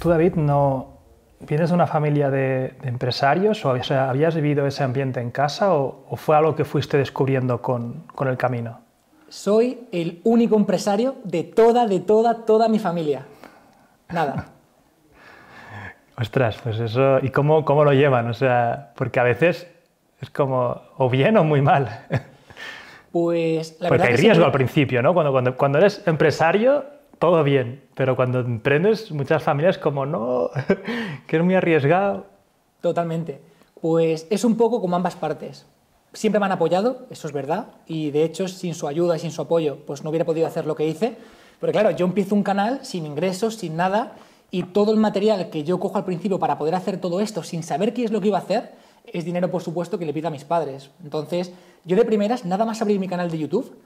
Tú, David, no vienes de una familia de, empresarios o, habías vivido ese ambiente en casa o, fue algo que fuiste descubriendo con, el camino? Soy el único empresario de toda, de toda, toda mi familia. Nada. Ostras, pues eso, ¿y cómo, lo llevan? O sea, porque a veces es como o bien o muy mal. Pues Porque hay riesgo al principio, ¿no? cuando, cuando, eres empresario todo bien, pero cuando emprendes, muchas familias como no, que es muy arriesgado. Totalmente. Pues es un poco como ambas partes. Siempre me han apoyado, eso es verdad, y de hecho sin su ayuda y sin su apoyo, pues no hubiera podido hacer lo que hice. Porque claro, yo empiezo un canal sin ingresos, sin nada, y todo el material que yo cojo al principio para poder hacer todo esto sin saber qué es lo que iba a hacer, es dinero, por supuesto, que le pido a mis padres. Entonces, yo de primeras, nada más abrir mi canal de YouTube,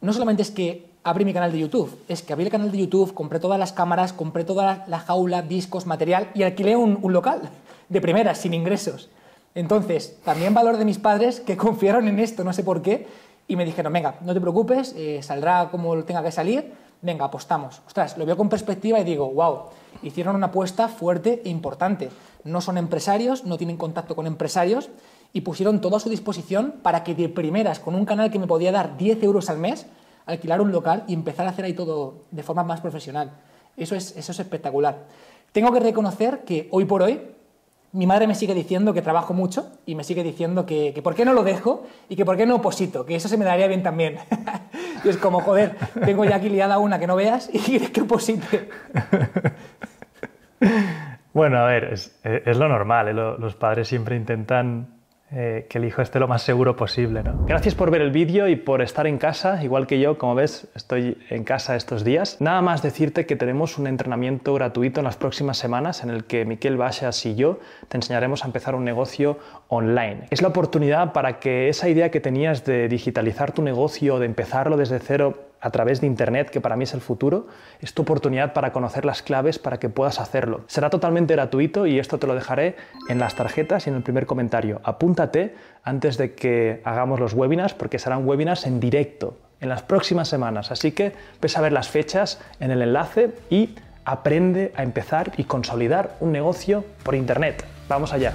no solamente es que abrí mi canal de YouTube, es que abrí el canal de YouTube, compré todas las cámaras, compré toda la, jaula, discos, material y alquilé un, local de primera sin ingresos. Entonces, también valor de mis padres que confiaron en esto, no sé por qué, y me dijeron, venga, no te preocupes, eh, saldrá como tenga que salir, venga, apostamos. Ostras, lo veo con perspectiva y digo, wow, hicieron una apuesta fuerte e importante. No son empresarios, no tienen contacto con empresarios y pusieron todo a su disposición para que de primeras, con un canal que me podía dar 10 euros al mes, alquilar un local y empezar a hacer ahí todo de forma más profesional. Eso es, eso es espectacular. Tengo que reconocer que hoy por hoy mi madre me sigue diciendo que trabajo mucho y me sigue diciendo que, por qué no lo dejo y que por qué no oposito, que eso se me daría bien también. y es como, joder, tengo ya aquí liada una que no veas y quieres que oposite. bueno, a ver, es, lo normal, ¿eh? los padres siempre intentan eh, que el hijo esté lo más seguro posible. ¿no? Gracias por ver el vídeo y por estar en casa, igual que yo, como ves, estoy en casa estos días. Nada más decirte que tenemos un entrenamiento gratuito en las próximas semanas en el que Miquel Bachas y yo te enseñaremos a empezar un negocio online. Es la oportunidad para que esa idea que tenías de digitalizar tu negocio, de empezarlo desde cero, a través de Internet, que para mí es el futuro, es tu oportunidad para conocer las claves para que puedas hacerlo. Será totalmente gratuito y esto te lo dejaré en las tarjetas y en el primer comentario. Apúntate antes de que hagamos los webinars porque serán webinars en directo en las próximas semanas. Así que ves a ver las fechas en el enlace y aprende a empezar y consolidar un negocio por Internet. Vamos allá.